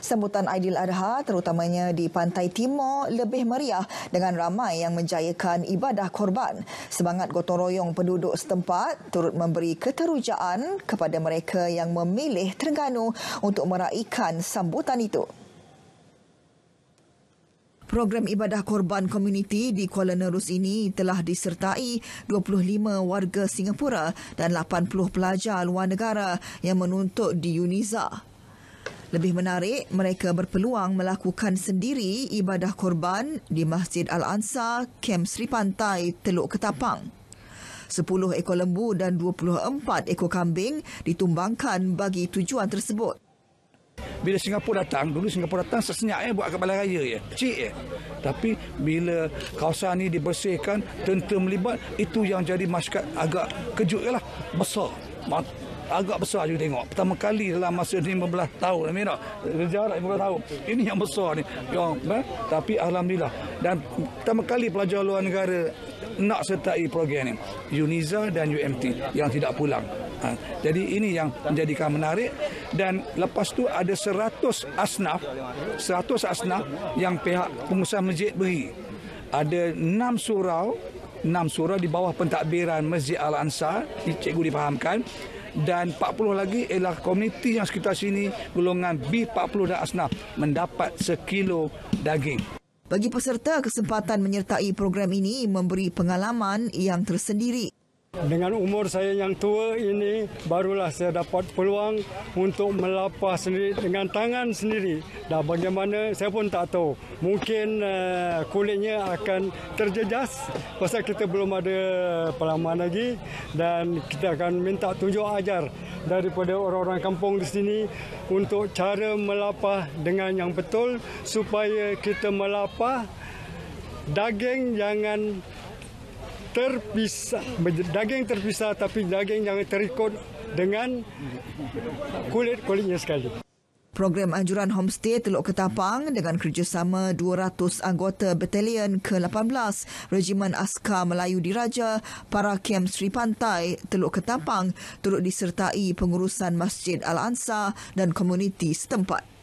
sambutan Aidil Adha terutamanya di Pantai Timur lebih meriah dengan ramai yang menjayakan ibadah korban. Semangat gotong royong penduduk setempat turut memberi keterujaan kepada mereka yang memilih Terengganu untuk meraihkan sambutan itu. Program ibadah korban komuniti di Kuala Nerus ini telah disertai 25 warga Singapura dan 80 pelajar luar negara yang menuntut di UNIZA. Lebih menarik, mereka berpeluang melakukan sendiri ibadah korban di Masjid al ansa Kem Sri Pantai, Teluk Ketapang. 10 ekor lembu dan 24 ekor kambing ditumbangkan bagi tujuan tersebut. Bila Singapura datang, dulu Singapura datang sesenyak eh, buat ke balai raya ya. Kecil ya. Tapi bila kawasan ini dibersihkan, tentu melibat, itu yang jadi masyarakat agak kejut ya lah. Besar agak besar juga tengok pertama kali dalam masa 15 tahun ni nak sejarah 15 tahun ini yang besar ni yang eh? tapi alhamdulillah dan pertama kali pelajar luar negara nak sertai program ni UNIZA dan UMT yang tidak pulang ha. jadi ini yang menjadikan menarik dan lepas tu ada 100 asnaf 100 asnaf yang pihak pengusaha masjid beri ada 6 surau 6 surau di bawah pentadbiran Masjid Al-Ansar cikgu difahamkan dan 40 lagi ialah komuniti yang sekitar sini golongan B40 dan ASNAF mendapat sekilo daging. Bagi peserta, kesempatan menyertai program ini memberi pengalaman yang tersendiri. Dengan umur saya yang tua ini, barulah saya dapat peluang untuk melapas sendiri dengan tangan sendiri. Dan bagaimana, saya pun tak tahu. Mungkin eh, kulitnya akan terjejas pasal kita belum ada pelaman lagi dan kita akan minta tunjuk ajar daripada orang-orang kampung di sini untuk cara melapah dengan yang betul supaya kita melapah daging jangan terpisah daging terpisah tapi daging yang terikut dengan kulit-kulitnya sekali. Program anjuran homestay Teluk Ketapang dengan kerjasama 200 anggota batalion ke-18 Regimen Askar Melayu Diraja para kem Sri Pantai Teluk Ketapang turut disertai pengurusan Masjid Al-Ansar dan komuniti setempat.